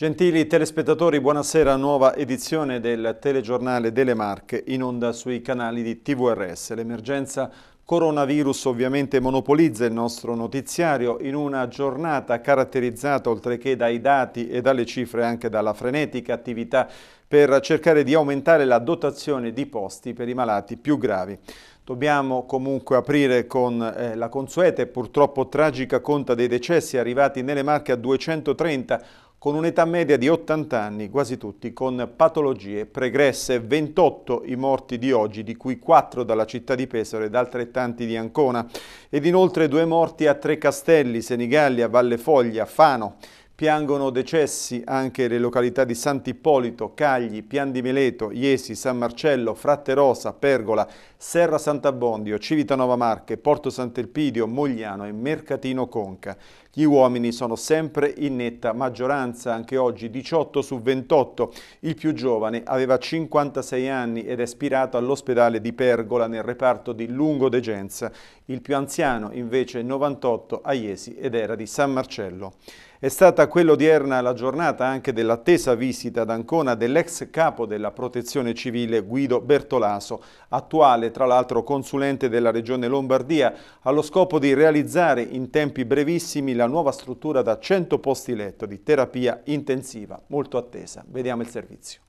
Gentili telespettatori, buonasera, nuova edizione del telegiornale delle Marche in onda sui canali di TVRS. L'emergenza coronavirus ovviamente monopolizza il nostro notiziario in una giornata caratterizzata oltre che dai dati e dalle cifre anche dalla frenetica attività per cercare di aumentare la dotazione di posti per i malati più gravi. Dobbiamo comunque aprire con eh, la consueta e purtroppo tragica conta dei decessi arrivati nelle Marche a 230 con un'età media di 80 anni, quasi tutti con patologie pregresse. 28 i morti di oggi, di cui 4 dalla città di Pesaro ed altrettanti di Ancona. Ed inoltre due morti a Tre Castelli, Senigallia, Valle Foglia, Fano. Piangono decessi anche le località di Sant'Ippolito, Cagli, Pian di Meleto, Iesi, San Marcello, Fratte Rosa, Pergola, Serra Sant'Abbondio, Civitanova Marche, Porto Sant'Elpidio, Mogliano e Mercatino Conca. Gli uomini sono sempre in netta maggioranza, anche oggi 18 su 28. Il più giovane aveva 56 anni ed è ispirato all'ospedale di Pergola nel reparto di lungo degenza. Il più anziano invece 98 a Iesi ed era di San Marcello. È stata quella odierna la giornata anche dell'attesa visita ad Ancona dell'ex capo della protezione civile Guido Bertolaso, attuale tra l'altro consulente della regione Lombardia, allo scopo di realizzare in tempi brevissimi la nuova struttura da 100 posti letto di terapia intensiva, molto attesa. Vediamo il servizio.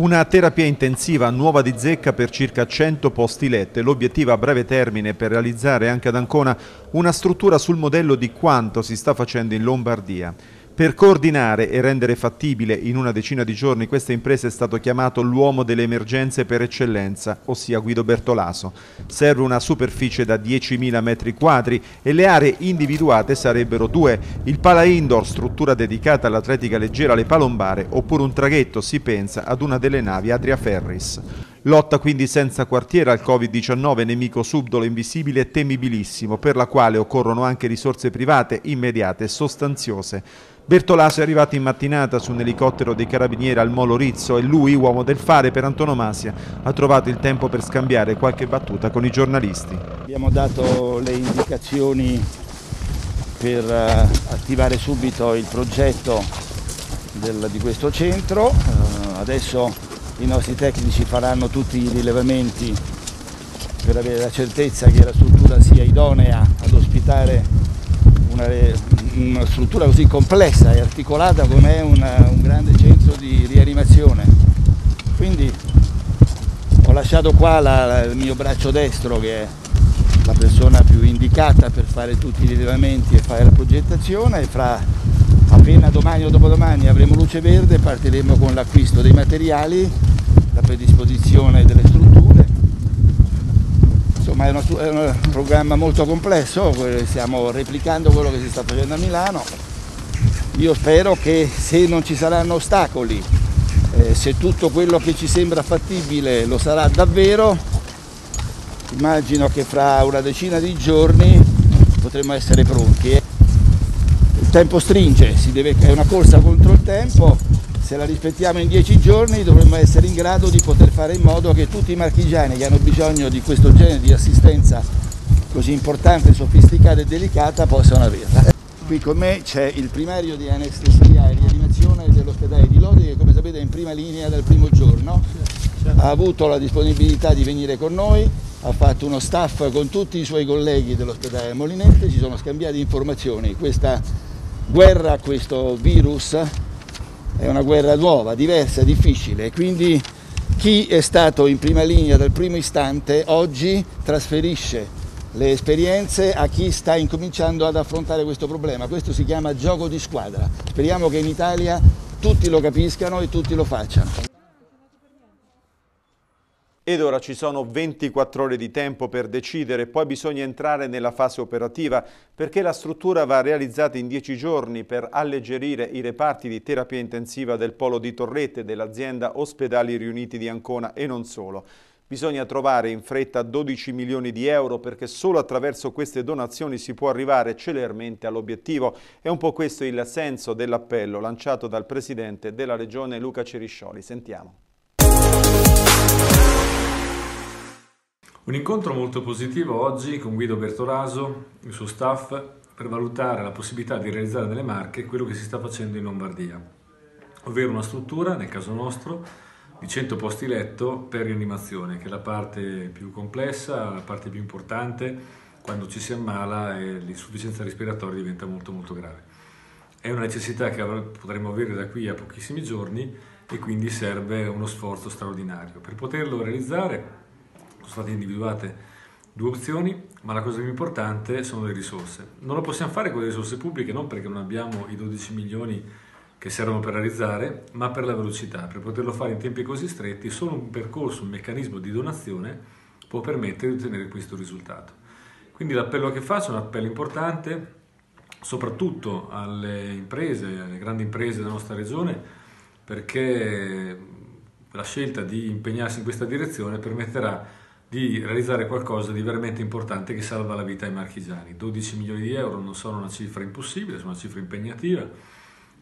Una terapia intensiva Nuova di Zecca per circa 100 posti lette, l'obiettivo a breve termine per realizzare anche ad Ancona una struttura sul modello di quanto si sta facendo in Lombardia. Per coordinare e rendere fattibile in una decina di giorni questa impresa è stato chiamato l'uomo delle emergenze per eccellenza, ossia Guido Bertolaso. Serve una superficie da 10.000 metri quadri e le aree individuate sarebbero due, il pala indoor, struttura dedicata all'atletica leggera alle palombare, oppure un traghetto, si pensa, ad una delle navi Adria Ferris. Lotta quindi senza quartiere al Covid-19, nemico subdolo, invisibile e temibilissimo, per la quale occorrono anche risorse private immediate e sostanziose. Bertolaso è arrivato in mattinata su un elicottero dei carabinieri al Molo Rizzo e lui, uomo del fare per antonomasia, ha trovato il tempo per scambiare qualche battuta con i giornalisti. Abbiamo dato le indicazioni per eh, attivare subito il progetto del, di questo centro, eh, adesso i nostri tecnici faranno tutti i rilevamenti per avere la certezza che la struttura sia idonea ad ospitare una, una struttura così complessa e articolata com'è un grande centro di rianimazione. Quindi ho lasciato qua la, la, il mio braccio destro che è la persona più indicata per fare tutti i rilevamenti e fare la progettazione e fra appena domani o dopodomani avremo luce verde partiremo con l'acquisto dei materiali, la predisposizione delle strutture ma è, uno, è un programma molto complesso, stiamo replicando quello che si sta facendo a Milano. Io spero che se non ci saranno ostacoli, eh, se tutto quello che ci sembra fattibile lo sarà davvero, immagino che fra una decina di giorni potremo essere pronti. Eh. Il tempo stringe, deve, è una corsa contro il tempo, se la rispettiamo in dieci giorni dovremmo essere in grado di poter fare in modo che tutti i marchigiani che hanno bisogno di questo genere di assistenza così importante, sofisticata e delicata possano averla. Qui con me c'è il primario di anestesia e rianimazione dell'ospedale di Lodi che come sapete è in prima linea dal primo giorno, ha avuto la disponibilità di venire con noi, ha fatto uno staff con tutti i suoi colleghi dell'ospedale Molinette, ci sono scambiati informazioni, questa guerra, questo virus è una guerra nuova, diversa, difficile, quindi chi è stato in prima linea dal primo istante oggi trasferisce le esperienze a chi sta incominciando ad affrontare questo problema. Questo si chiama gioco di squadra. Speriamo che in Italia tutti lo capiscano e tutti lo facciano. Ed ora ci sono 24 ore di tempo per decidere, poi bisogna entrare nella fase operativa perché la struttura va realizzata in 10 giorni per alleggerire i reparti di terapia intensiva del polo di Torrette dell'azienda Ospedali Riuniti di Ancona e non solo. Bisogna trovare in fretta 12 milioni di euro perché solo attraverso queste donazioni si può arrivare celermente all'obiettivo. È un po' questo il senso dell'appello lanciato dal Presidente della Regione Luca Ceriscioli. Sentiamo. Un incontro molto positivo oggi con Guido Bertolaso, il suo staff, per valutare la possibilità di realizzare nelle Marche quello che si sta facendo in Lombardia, ovvero una struttura, nel caso nostro, di 100 posti letto per rianimazione, che è la parte più complessa, la parte più importante quando ci si ammala e l'insufficienza respiratoria diventa molto molto grave. È una necessità che potremmo avere da qui a pochissimi giorni e quindi serve uno sforzo straordinario. Per poterlo realizzare state individuate due opzioni, ma la cosa più importante sono le risorse. Non lo possiamo fare con le risorse pubbliche non perché non abbiamo i 12 milioni che servono per realizzare, ma per la velocità. Per poterlo fare in tempi così stretti, solo un percorso, un meccanismo di donazione può permettere di ottenere questo risultato. Quindi l'appello che faccio è un appello importante, soprattutto alle imprese, alle grandi imprese della nostra regione, perché la scelta di impegnarsi in questa direzione permetterà di realizzare qualcosa di veramente importante che salva la vita ai marchigiani. 12 milioni di euro non sono una cifra impossibile, sono una cifra impegnativa,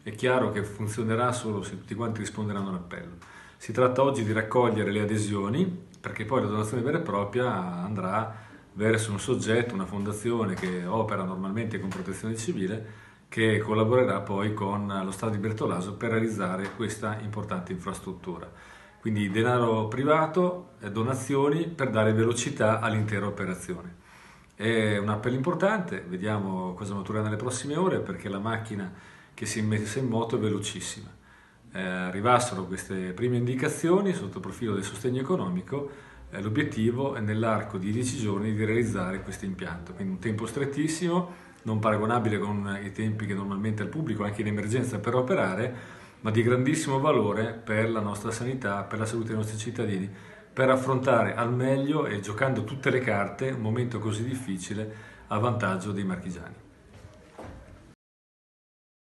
è chiaro che funzionerà solo se tutti quanti risponderanno all'appello. Si tratta oggi di raccogliere le adesioni, perché poi la donazione vera e propria andrà verso un soggetto, una fondazione che opera normalmente con protezione civile, che collaborerà poi con lo Stato di Bertolaso per realizzare questa importante infrastruttura quindi denaro privato, e donazioni per dare velocità all'intera operazione. È un appello importante, vediamo cosa maturerà nelle prossime ore perché la macchina che si è messa in moto è velocissima. Eh, arrivassero queste prime indicazioni sotto il profilo del sostegno economico, eh, l'obiettivo è nell'arco di 10 giorni di realizzare questo impianto, quindi un tempo strettissimo, non paragonabile con i tempi che normalmente ha il pubblico anche in emergenza per operare, ma di grandissimo valore per la nostra sanità, per la salute dei nostri cittadini, per affrontare al meglio e giocando tutte le carte un momento così difficile a vantaggio dei marchigiani.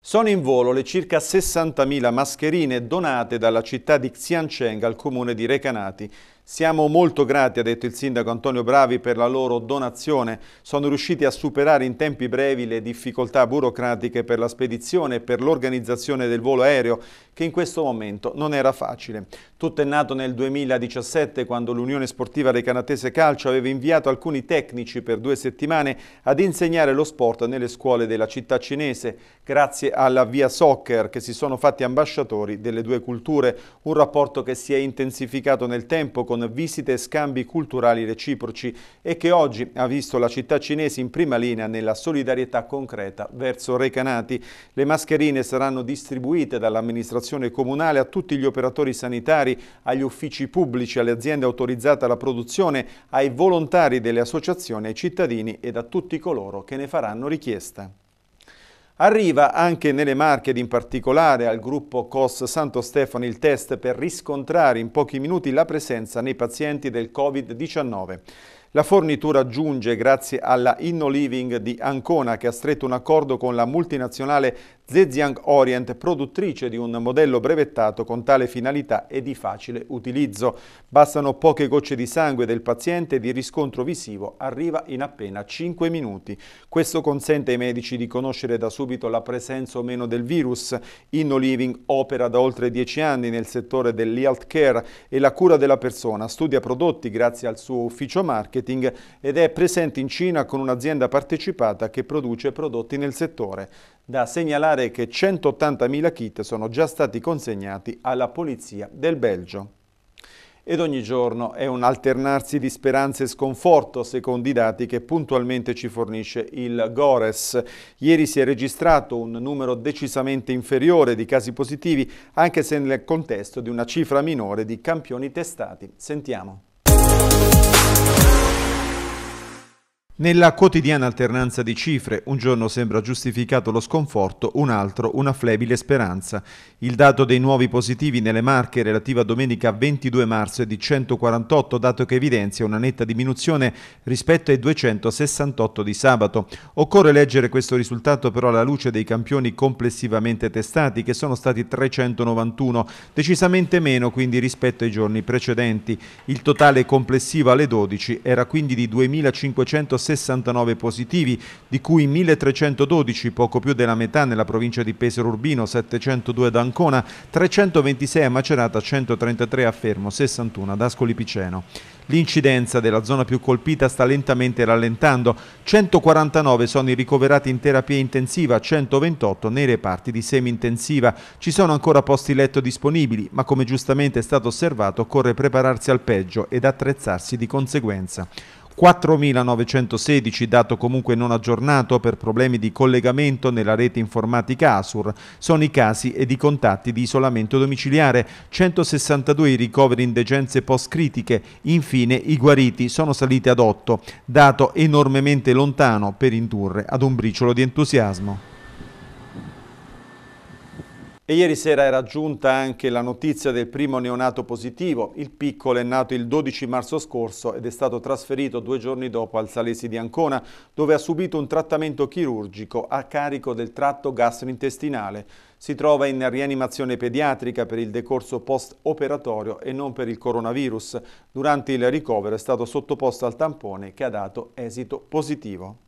Sono in volo le circa 60.000 mascherine donate dalla città di Xiancheng al comune di Recanati siamo molto grati, ha detto il sindaco Antonio Bravi, per la loro donazione. Sono riusciti a superare in tempi brevi le difficoltà burocratiche per la spedizione e per l'organizzazione del volo aereo, che in questo momento non era facile. Tutto è nato nel 2017, quando l'Unione Sportiva Recanatese Calcio aveva inviato alcuni tecnici per due settimane ad insegnare lo sport nelle scuole della città cinese, grazie alla Via Soccer, che si sono fatti ambasciatori delle due culture. Un rapporto che si è intensificato nel tempo con con visite e scambi culturali reciproci e che oggi ha visto la città cinese in prima linea nella solidarietà concreta verso Recanati. Le mascherine saranno distribuite dall'amministrazione comunale a tutti gli operatori sanitari, agli uffici pubblici, alle aziende autorizzate alla produzione, ai volontari delle associazioni, ai cittadini ed a tutti coloro che ne faranno richiesta. Arriva anche nelle Marche ed in particolare al gruppo COS Santo Stefano il test per riscontrare in pochi minuti la presenza nei pazienti del Covid-19. La fornitura giunge grazie alla InnoLiving di Ancona che ha stretto un accordo con la multinazionale Zhejiang Orient, produttrice di un modello brevettato con tale finalità e di facile utilizzo. Bastano poche gocce di sangue del paziente e di riscontro visivo arriva in appena 5 minuti. Questo consente ai medici di conoscere da subito la presenza o meno del virus. InnoLiving opera da oltre 10 anni nel settore dell'health care e la cura della persona, studia prodotti grazie al suo ufficio marketing ed è presente in Cina con un'azienda partecipata che produce prodotti nel settore. Da segnalare che 180.000 kit sono già stati consegnati alla Polizia del Belgio. Ed ogni giorno è un alternarsi di speranze e sconforto, secondo i dati che puntualmente ci fornisce il Gores. Ieri si è registrato un numero decisamente inferiore di casi positivi, anche se nel contesto di una cifra minore di campioni testati. Sentiamo. Nella quotidiana alternanza di cifre, un giorno sembra giustificato lo sconforto, un altro una flebile speranza. Il dato dei nuovi positivi nelle Marche relativa a domenica 22 marzo è di 148, dato che evidenzia una netta diminuzione rispetto ai 268 di sabato. Occorre leggere questo risultato però alla luce dei campioni complessivamente testati, che sono stati 391, decisamente meno quindi rispetto ai giorni precedenti. Il totale complessivo alle 12 era quindi di 2560 69 positivi, di cui 1312, poco più della metà nella provincia di Pesaro Urbino, 702 ad Ancona, 326 a Macerata, 133 a Fermo, 61 ad Ascoli Piceno. L'incidenza della zona più colpita sta lentamente rallentando. 149 sono i ricoverati in terapia intensiva, 128 nei reparti di semi-intensiva. Ci sono ancora posti letto disponibili, ma come giustamente è stato osservato occorre prepararsi al peggio ed attrezzarsi di conseguenza. 4.916, dato comunque non aggiornato per problemi di collegamento nella rete informatica ASUR, sono i casi ed i contatti di isolamento domiciliare, 162 i ricoveri in degenze post-critiche, infine i guariti sono saliti ad 8, dato enormemente lontano per indurre ad un briciolo di entusiasmo. E ieri sera era giunta anche la notizia del primo neonato positivo. Il piccolo è nato il 12 marzo scorso ed è stato trasferito due giorni dopo al Salesi di Ancona, dove ha subito un trattamento chirurgico a carico del tratto gastrointestinale. Si trova in rianimazione pediatrica per il decorso post-operatorio e non per il coronavirus. Durante il ricovero è stato sottoposto al tampone che ha dato esito positivo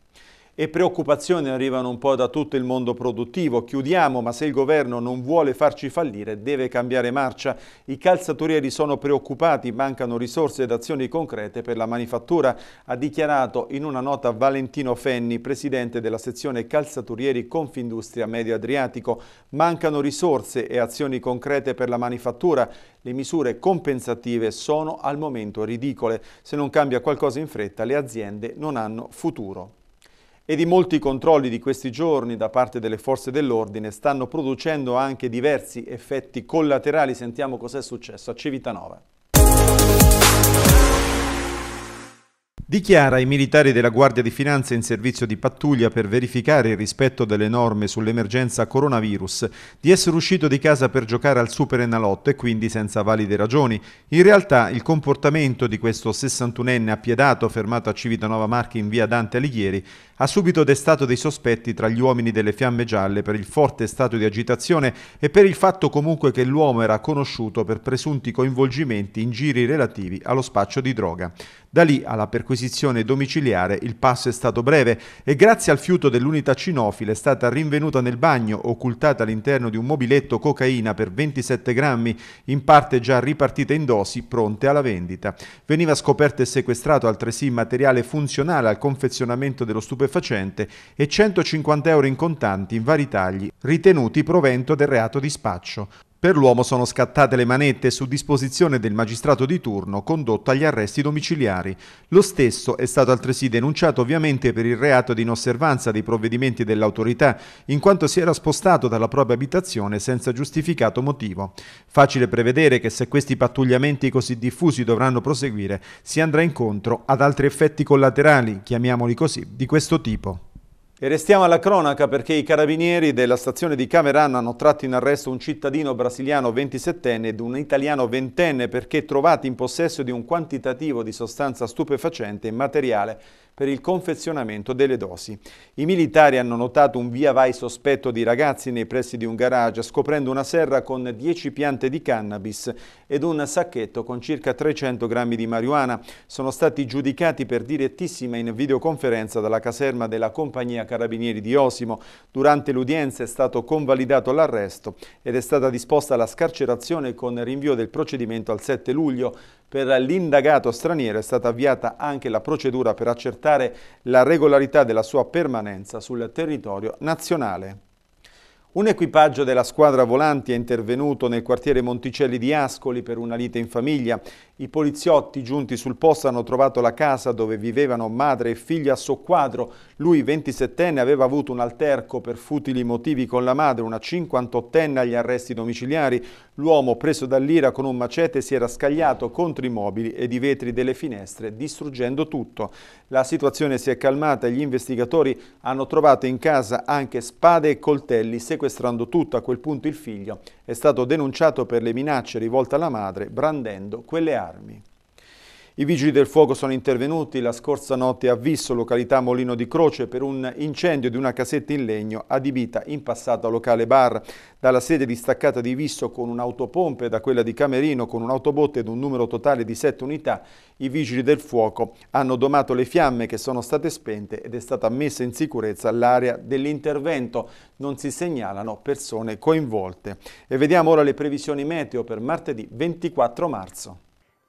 e preoccupazioni arrivano un po' da tutto il mondo produttivo. Chiudiamo, ma se il governo non vuole farci fallire deve cambiare marcia. I calzaturieri sono preoccupati, mancano risorse ed azioni concrete per la manifattura, ha dichiarato in una nota Valentino Fenni, presidente della sezione calzaturieri Confindustria Medio Adriatico. Mancano risorse e azioni concrete per la manifattura. Le misure compensative sono al momento ridicole. Se non cambia qualcosa in fretta, le aziende non hanno futuro e di molti controlli di questi giorni da parte delle forze dell'ordine stanno producendo anche diversi effetti collaterali. Sentiamo cos'è successo a Civitanova. Dichiara ai militari della Guardia di Finanza in servizio di pattuglia per verificare il rispetto delle norme sull'emergenza coronavirus di essere uscito di casa per giocare al Super Enalotto e quindi senza valide ragioni. In realtà il comportamento di questo 61enne appiedato fermato a Civitanova Marche in via Dante Alighieri ha subito destato dei sospetti tra gli uomini delle Fiamme Gialle per il forte stato di agitazione e per il fatto comunque che l'uomo era conosciuto per presunti coinvolgimenti in giri relativi allo spaccio di droga. Da lì alla perquisizione domiciliare il passo è stato breve e grazie al fiuto dell'unità cinofile è stata rinvenuta nel bagno, occultata all'interno di un mobiletto cocaina per 27 grammi, in parte già ripartita in dosi, pronte alla vendita. Veniva scoperto e sequestrato altresì materiale funzionale al confezionamento dello stupefatto stupefacente e 150 euro in contanti in vari tagli, ritenuti provento del reato di spaccio, per l'uomo sono scattate le manette su disposizione del magistrato di turno condotto agli arresti domiciliari. Lo stesso è stato altresì denunciato ovviamente per il reato di inosservanza dei provvedimenti dell'autorità, in quanto si era spostato dalla propria abitazione senza giustificato motivo. Facile prevedere che se questi pattugliamenti così diffusi dovranno proseguire, si andrà incontro ad altri effetti collaterali, chiamiamoli così, di questo tipo. E restiamo alla cronaca perché i carabinieri della stazione di Camerano hanno tratto in arresto un cittadino brasiliano 27enne ed un italiano 20enne perché trovati in possesso di un quantitativo di sostanza stupefacente e materiale per il confezionamento delle dosi. I militari hanno notato un via vai sospetto di ragazzi nei pressi di un garage, scoprendo una serra con 10 piante di cannabis ed un sacchetto con circa 300 grammi di marijuana. Sono stati giudicati per direttissima in videoconferenza dalla caserma della compagnia Carabinieri di Osimo. Durante l'udienza è stato convalidato l'arresto ed è stata disposta la scarcerazione con rinvio del procedimento al 7 luglio. Per l'indagato straniero è stata avviata anche la procedura per accertare la regolarità della sua permanenza sul territorio nazionale. Un equipaggio della squadra volanti è intervenuto nel quartiere Monticelli di Ascoli per una lite in famiglia. I poliziotti giunti sul posto hanno trovato la casa dove vivevano madre e figlia a soqquadro. Lui, 27enne, aveva avuto un alterco per futili motivi con la madre, una 58enne agli arresti domiciliari. L'uomo, preso dall'ira con un macete, si era scagliato contro i mobili ed i vetri delle finestre, distruggendo tutto. La situazione si è calmata e gli investigatori hanno trovato in casa anche spade e coltelli, sequestrando tutto. A quel punto il figlio è stato denunciato per le minacce rivolte alla madre, brandendo quelle armi armi. I vigili del fuoco sono intervenuti la scorsa notte a Visso, località Molino di Croce, per un incendio di una casetta in legno adibita in passato a locale bar. Dalla sede distaccata di Visso con un'autopompe da quella di Camerino con un'autobotte ed un numero totale di sette unità, i vigili del fuoco hanno domato le fiamme che sono state spente ed è stata messa in sicurezza l'area dell'intervento. Non si segnalano persone coinvolte. E vediamo ora le previsioni meteo per martedì 24 marzo.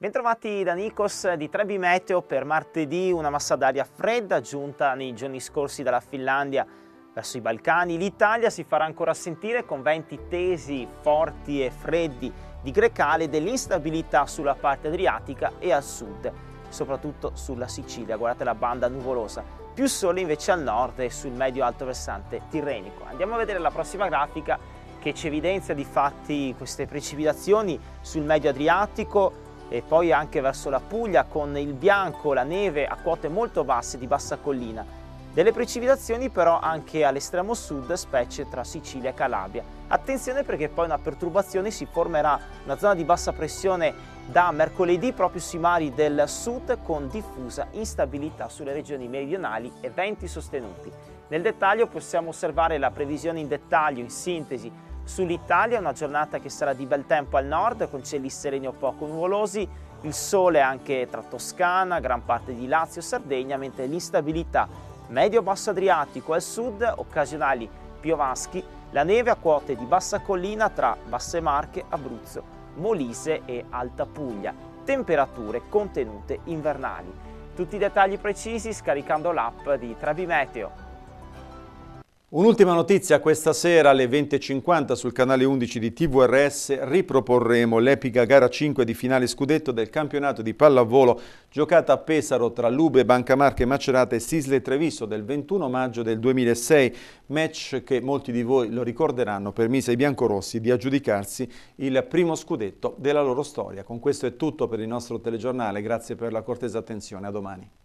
Bentrovati da Nikos di Trebi Meteo per martedì una massa d'aria fredda giunta nei giorni scorsi dalla Finlandia verso i Balcani. L'Italia si farà ancora sentire con venti tesi, forti e freddi di grecale dell'instabilità sulla parte adriatica e al sud, soprattutto sulla Sicilia. Guardate la banda nuvolosa. Più sole invece al nord e sul medio-alto versante tirrenico. Andiamo a vedere la prossima grafica che ci evidenzia di fatti queste precipitazioni sul medio adriatico e poi anche verso la Puglia con il bianco, la neve a quote molto basse di bassa collina. Delle precipitazioni però anche all'estremo sud, specie tra Sicilia e Calabria. Attenzione perché poi una perturbazione si formerà, una zona di bassa pressione da mercoledì proprio sui mari del sud con diffusa instabilità sulle regioni meridionali e venti sostenuti. Nel dettaglio possiamo osservare la previsione in dettaglio, in sintesi, Sull'Italia una giornata che sarà di bel tempo al nord, con cieli sereni o poco nuvolosi, il sole anche tra Toscana, gran parte di Lazio, e Sardegna, mentre l'instabilità medio-basso adriatico al sud, occasionali piovaschi, la neve a quote di bassa collina tra Basse Marche, Abruzzo, Molise e Alta Puglia, temperature contenute invernali. Tutti i dettagli precisi scaricando l'app di Trabimeteo. Un'ultima notizia, questa sera alle 20.50 sul canale 11 di TVRS riproporremo l'epica gara 5 di finale scudetto del campionato di pallavolo giocata a Pesaro tra Lube, Banca Marche, Macerata e Sisle Treviso del 21 maggio del 2006, match che molti di voi lo ricorderanno permise ai biancorossi di aggiudicarsi il primo scudetto della loro storia. Con questo è tutto per il nostro telegiornale, grazie per la cortesa attenzione, a domani.